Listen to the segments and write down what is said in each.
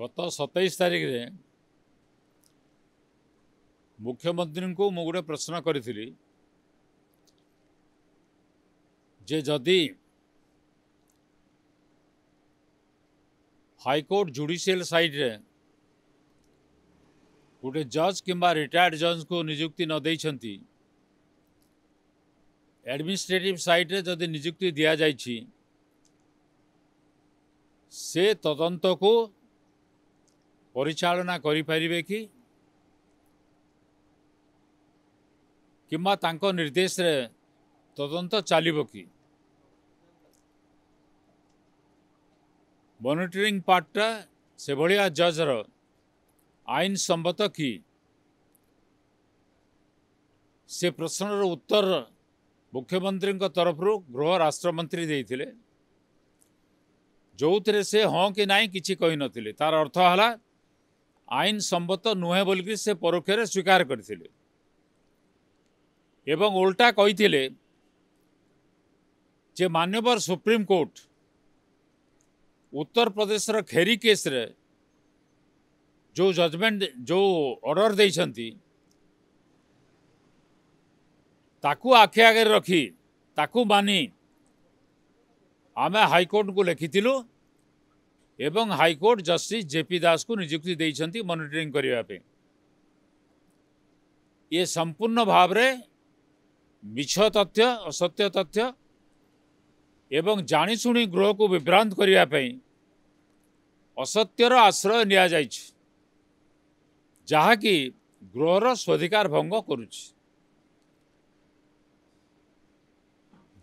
গত সতেইশ তারিখে ମୁଖ୍ୟମନ୍ତ୍ରୀଙ୍କୁ ମୁଁ ଗୋଟେ ପ୍ରଶ୍ନ କରିଥିଲି ଯେ ଯଦି ହାଇକୋର୍ଟ ଜୁଡ଼ିସିଆଲ ସାଇଡ଼ରେ ଗୋଟେ ଜଜ୍ କିମ୍ବା ରିଟାୟାର୍ଡ଼ ଜଜ୍ଙ୍କୁ ନିଯୁକ୍ତି ନ ଦେଇଛନ୍ତି ଆଡ଼ମିନିଷ୍ଟ୍ରେଟିଭ୍ ସାଇଡ଼ରେ ଯଦି ନିଯୁକ୍ତି ଦିଆଯାଇଛି ସେ ତଦନ୍ତକୁ ପରିଚାଳନା କରିପାରିବେ କିମ୍ବା ତାଙ୍କ ନିର୍ଦ୍ଦେଶରେ ତଦନ୍ତ ଚାଲିବ କି ମନିଟରିଂ ପାର୍ଟଟା ସେଭଳିଆ ଜଜ୍ର ଆଇନ ସମ୍ବତ କି ସେ ପ୍ରଶ୍ନର ଉତ୍ତର ମୁଖ୍ୟମନ୍ତ୍ରୀଙ୍କ ତରଫରୁ ଗୃହ ରାଷ୍ଟ୍ରମନ୍ତ୍ରୀ ଦେଇଥିଲେ ଯେଉଁଥିରେ ସେ ହଁ କି ନାହିଁ କିଛି କହିନଥିଲେ ତା'ର ଅର୍ଥ ହେଲା আইন সম্মত নুহে বলি সে পরোক্ষরে স্বীকার করে এবং উল্টা কে যে মানবর সুপ্রিম কোর্ট উত্তর প্রদেশর খেরি কেস্রে जो जजमेंट जो ऑर्डर देती ताकू आखि आगे रखी ताकू मानी आम हाइकोर्ट को लिखी ଏବଂ ହାଇକୋର୍ଟ ଜଷ୍ଟିସ୍ ଜେପି ଦାସଙ୍କୁ ନିଯୁକ୍ତି ଦେଇଛନ୍ତି ମନିଟରିଂ କରିବା ପାଇଁ ଇଏ ସମ୍ପୂର୍ଣ୍ଣ ଭାବରେ ମିଛ ତଥ୍ୟ ଅସତ୍ୟ ତଥ୍ୟ ଏବଂ ଜାଣିଶୁଣି ଗୃହକୁ ବିଭ୍ରାନ୍ତ କରିବା ପାଇଁ ଅସତ୍ୟର ଆଶ୍ରୟ ନିଆଯାଇଛି ଯାହାକି ଗୃହର ସ୍ୱାଧିକାର ଭଙ୍ଗ କରୁଛି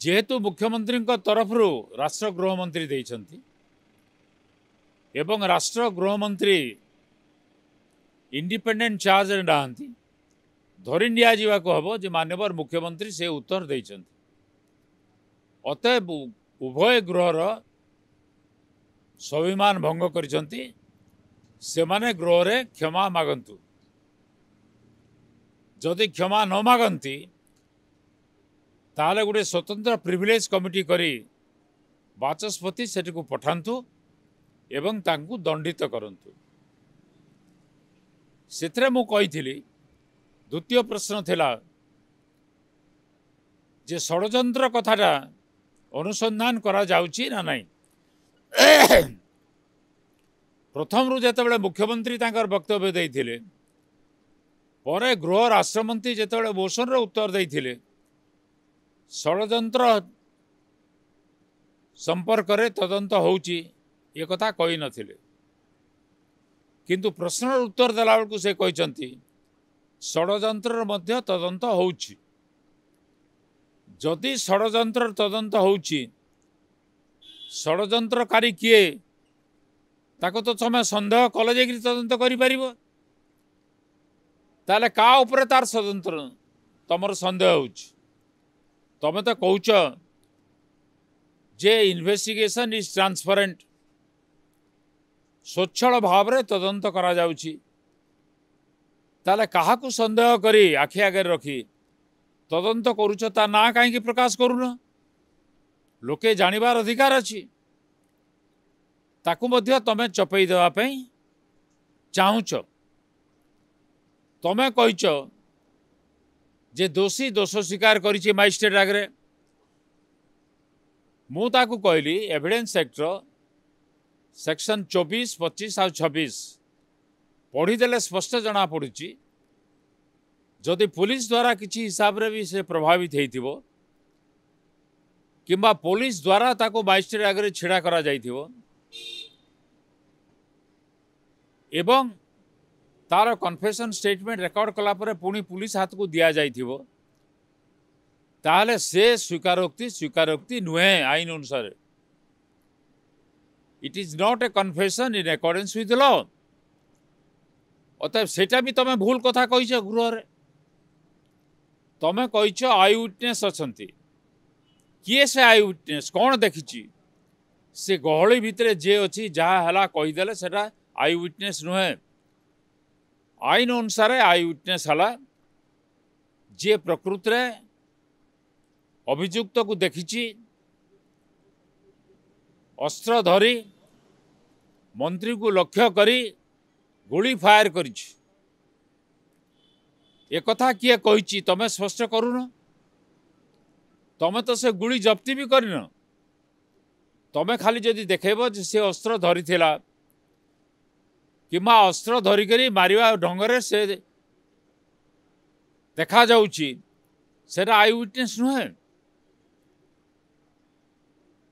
ଯେହେତୁ ମୁଖ୍ୟମନ୍ତ୍ରୀଙ୍କ ତରଫରୁ ରାଷ୍ଟ୍ର ଗୃହମନ୍ତ୍ରୀ ଦେଇଛନ୍ତି ଏବଂ ରାଷ୍ଟ୍ର ଗୃହମନ୍ତ୍ରୀ ଇଣ୍ଡିପେଣ୍ଡେଣ୍ଟ ଚାର୍ଜରେ ନାହାନ୍ତି ଧରି ନିଆଯିବାକୁ ହେବ ଯେ ମାନ୍ୟବର ମୁଖ୍ୟମନ୍ତ୍ରୀ ସେ ଉତ୍ତର ଦେଇଛନ୍ତି ଅତଏ ଉଭୟ ଗୃହର ସ୍ୱାଭିମାନ ଭଙ୍ଗ କରିଛନ୍ତି ସେମାନେ ଗୃହରେ କ୍ଷମା ମାଗନ୍ତୁ ଯଦି କ୍ଷମା ନ ମାଗନ୍ତି ତାହେଲେ ଗୋଟିଏ ସ୍ୱତନ୍ତ୍ର ପ୍ରିଭିଲେଜ୍ କମିଟି କରି ବାଚସ୍ପତି ସେଠିକୁ ପଠାନ୍ତୁ ଏବଂ ତାଙ୍କୁ ଦଣ୍ଡିତ କରନ୍ତୁ ସେଥିରେ ମୁଁ କହିଥିଲି ଦ୍ୱିତୀୟ ପ୍ରଶ୍ନ ଥିଲା ଯେ ଷଡ଼ଯନ୍ତ୍ର କଥାଟା ଅନୁସନ୍ଧାନ କରାଯାଉଛି ନା ନାହିଁ ପ୍ରଥମରୁ ଯେତେବେଳେ ମୁଖ୍ୟମନ୍ତ୍ରୀ ତାଙ୍କର ବକ୍ତବ୍ୟ ଦେଇଥିଲେ ପରେ ଗୃହ ରାଷ୍ଟ୍ରମନ୍ତ୍ରୀ ଯେତେବେଳେ ବୋଷଣର ଉତ୍ତର ଦେଇଥିଲେ ଷଡ଼ଯନ୍ତ୍ର ସମ୍ପର୍କରେ ତଦନ୍ତ ହେଉଛି ଏ କଥା କହିନଥିଲେ କିନ୍ତୁ ପ୍ରଶ୍ନର ଉତ୍ତର ଦେଲାବେଳକୁ ସେ କହିଛନ୍ତି ଷଡ଼ଯନ୍ତ୍ରର ମଧ୍ୟ ତଦନ୍ତ ହେଉଛି ଯଦି ଷଡ଼ଯନ୍ତ୍ରର ତଦନ୍ତ ହେଉଛି ଷଡ଼ଯନ୍ତ୍ରକାରୀ କିଏ ତାକୁ ତ ତୁମେ ସନ୍ଦେହ କଲେ ଯାଇକିରି ତଦନ୍ତ କରିପାରିବ ତାହେଲେ କାହା ଉପରେ ତାର ସ୍ୱତନ୍ତ୍ର ତୁମର ସନ୍ଦେହ ହେଉଛି ତୁମେ ତ କହୁଛ ଯେ ଇନଭେଷ୍ଟିଗେସନ୍ ଇଜ୍ ଟ୍ରାନ୍ସପରେଣ୍ଟ ସ୍ୱଚ୍ଛଳ ଭାବରେ ତଦନ୍ତ କରାଯାଉଛି ତାହେଲେ କାହାକୁ ସନ୍ଦେହ କରି ଆଖି ଆଗରେ ରଖି ତଦନ୍ତ କରୁଛ ତା ନାଁ କାହିଁକି ପ୍ରକାଶ କରୁନ ଲୋକେ ଜାଣିବାର ଅଧିକାର ଅଛି ତାକୁ ମଧ୍ୟ ତମେ ଚପେଇ ଦେବା ପାଇଁ ଚାହୁଁଛ ତମେ କହିଛ ଯେ ଦୋଷୀ ଦୋଷ ସ୍ୱୀକାର କରିଛି ମାଜିଷ୍ଟ୍ରେଟ୍ ଆଗରେ ମୁଁ ତାକୁ କହିଲି ଏଭିଡେନ୍ସ ଆକ୍ଟର सेक्शन चौबीस 25 और 26 पढ़ी स्पष्ट जना पड़ी जदि पुलिस द्वारा किसी हिसाब से भी से प्रभावित हो कि पुलिस द्वारा ताको मजिस्ट्रेट आगे छिड़ा करा जाए थी वो। एवं तार कन्फेसन स्टेटमेंट रेकर्ड कलापर पुणी पुलिस हाथ को दि जाइए से स्वीकारोक्ति स्वीकारोक्ति नुहे आईन अनुसार it is not a confession in accordance with law অতএব সেটা বি তুমি ভুল কথা কইছ গৃহরে তুমি কইছ আই উইটনেস অনেক କିଏ ସେ ଆଇ ୱିଟନେସ୍ କ'ଣ ଦେଖିଛି ସେ ଗହଳି ଭିତରେ ଯିଏ ଅଛି ଯାହା ହେଲା କହିଦେଲେ ସେଟା ଆଇ ୱିଟନେସ୍ ନୁହେଁ ଆଇନ ଅନୁସାରେ ଆଇ ୱିଟନେସ୍ ହେଲା ଯିଏ ପ୍ରକୃତିରେ ଅଭିଯୁକ୍ତକୁ ଦେଖିଛି ଅସ୍ତ୍ର ଧରି ମନ୍ତ୍ରୀକୁ ଲକ୍ଷ୍ୟ କରି ଗୁଳି ଫାୟାର କରିଛି ଏକଥା କିଏ କହିଛି ତମେ ସ୍ପଷ୍ଟ କରୁନ ତମେ ତ ସେ ଗୁଳି ଜପ୍ତି ବି କରିନ ତମେ ଖାଲି ଯଦି ଦେଖେଇବ ଯେ ସେ ଅସ୍ତ୍ର ଧରିଥିଲା କିମ୍ବା ଅସ୍ତ୍ର ଧରିକରି ମାରିବା ଢଙ୍ଗରେ ସେ ଦେଖାଯାଉଛି ସେଇଟା ଆଇ ୱିଟନେସ୍ ନୁହେଁ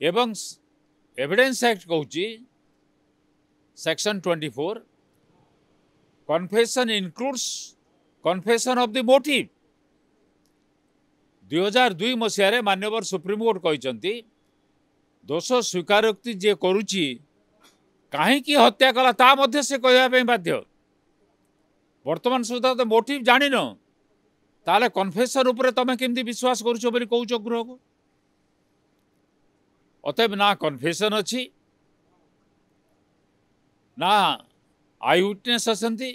ଏବଂ एविडेन्स एक्ट कौच section twenty four confession includes confession of the मोटि दुईार दुई मसीह मान्यवर सुप्रीमकोर्ट कहते दोष स्वीकारोक्ति जे करुची हत्या कला से कहवाई बाध्य बर्तमान सुधा तो मोटिव जान ताले कन्फेसन उपरे कमी विश्वास करुच बोली कौच गृह को অতএব না কনফেসন অছি না আই উইটনেস অছন্তি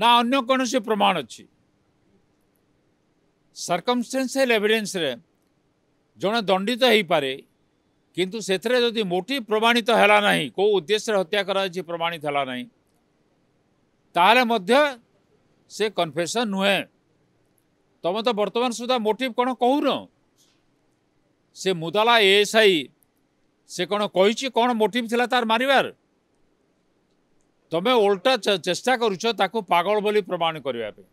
না অন্য কোণী প্রমাণ অছি সর্কমস্টেন্সিয়াল এভিডেন্সরে জনে দণ্ডিত হইপারে কিন্তু সেথরে যদি মোটিভ প্রমাণিত হেলা না কেউ উদ্দেশ্যে হত্যা করা হয়েছে প্রমাণিত হেলা না তাহলে মধ্য সে কনফেসন নুহে তুমি তো বর্তমান সুদ্ধা মোটিভ কোণ কহুন ସେ ମୁଦାଲା ଏଏସ୍ଆଇ ସେ କ'ଣ କହିଛି କ'ଣ ମୋଟିଭ୍ ଥିଲା ତାର ମାରିବାର ତୁମେ ଓଲଟା ଚେଷ୍ଟା କରୁଛ ତାକୁ ପାଗଳ ବୋଲି ପ୍ରମାଣ କରିବା ପାଇଁ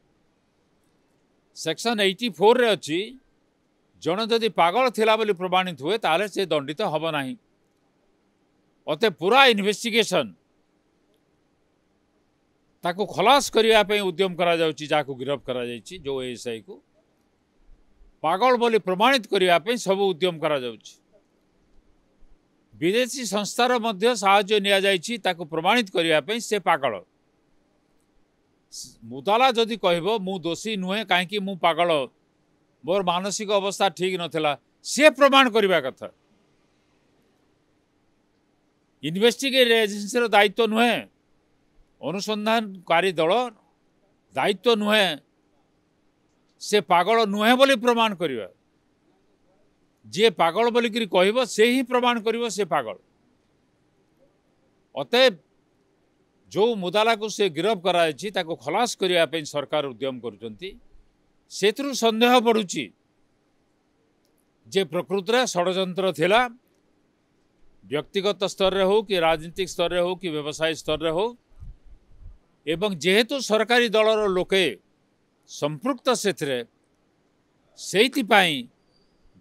ସେକ୍ସନ୍ ଏଇଟି ଫୋର୍ରେ ଅଛି ଜଣେ ଯଦି ପାଗଳ ଥିଲା ବୋଲି ପ୍ରମାଣିତ ହୁଏ ତାହେଲେ ସେ ଦଣ୍ଡିତ ହେବ ନାହିଁ ଅତେ ପୁରା ଇନଭେଷ୍ଟିଗେସନ୍ ତାକୁ ଖଲାସ କରିବା ପାଇଁ ଉଦ୍ୟମ କରାଯାଉଛି ଯାହାକୁ ଗିରଫ କରାଯାଇଛି ଯେଉଁ ଏଏସ୍ଆଇକୁ पागल बोली प्रमाणित सब सबु उद्यमी विदेशी संस्थार संस्था रिया प्रमाणित गरेको से पाग मुदाला मु दोषी नुहेँ काहीँक मु पल मोर मानसिक अवस्था ठीक ठिक नला प्रमाण गरेको इनभेस्टिगेट एजेन्सी र दायित्व नुहेँ अनुसन्धानी दल दायित्व नुहेँ ସେ ପାଗଳ ନୁହେଁ ବୋଲି ପ୍ରମାଣ କରିବା ଯିଏ ପାଗଳ ବୋଲିକିରି କହିବ ସେ ହିଁ ପ୍ରମାଣ କରିବ ସେ ପାଗଳ ଅତେ ଯେଉଁ ମୁଦାଲାକୁ ସେ ଗିରଫ କରାଯାଇଛି ତାକୁ ଖଲାସ କରିବା ପାଇଁ ସରକାର ଉଦ୍ୟମ କରୁଛନ୍ତି ସେଥିରୁ ସନ୍ଦେହ ପଡ଼ୁଛି ଯେ ପ୍ରକୃତରେ ଷଡ଼ଯନ୍ତ୍ର ଥିଲା ବ୍ୟକ୍ତିଗତ ସ୍ତରରେ ହେଉ କି ରାଜନୀତିକ ସ୍ତରରେ ହେଉ କି ବ୍ୟବସାୟ ସ୍ତରରେ ହେଉ ଏବଂ ଯେହେତୁ ସରକାରୀ ଦଳର ଲୋକେ सम्पृक्त सेथेप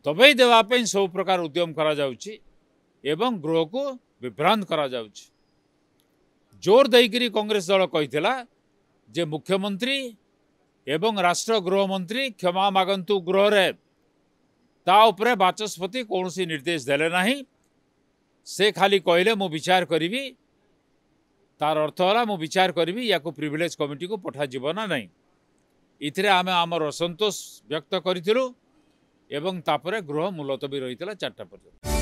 दबै देवाई सब प्रकार उद्यम को विभ्रांत गरा जोर विभ्रान्तोरदेखि कङ्ग्रेस दल जे मुख्यमंत्री एवं राष्ट्र गृहमन्त्री क्षमा मगन्तु गृहले त बाचस्पति कौसि निर्देश देले से खाली कि म विचार गरी तार अर्थ होला म विचार गरी या को पठा जीवना नै ଏଥିରେ ଆମେ ଆମର ଅସନ୍ତୋଷ ବ୍ୟକ୍ତ କରିଥିଲୁ ଏବଂ ତାପରେ ଗୃହ ମୁଲତବୀ ରହିଥିଲା ଚାରିଟା ପର୍ଯ୍ୟନ୍ତ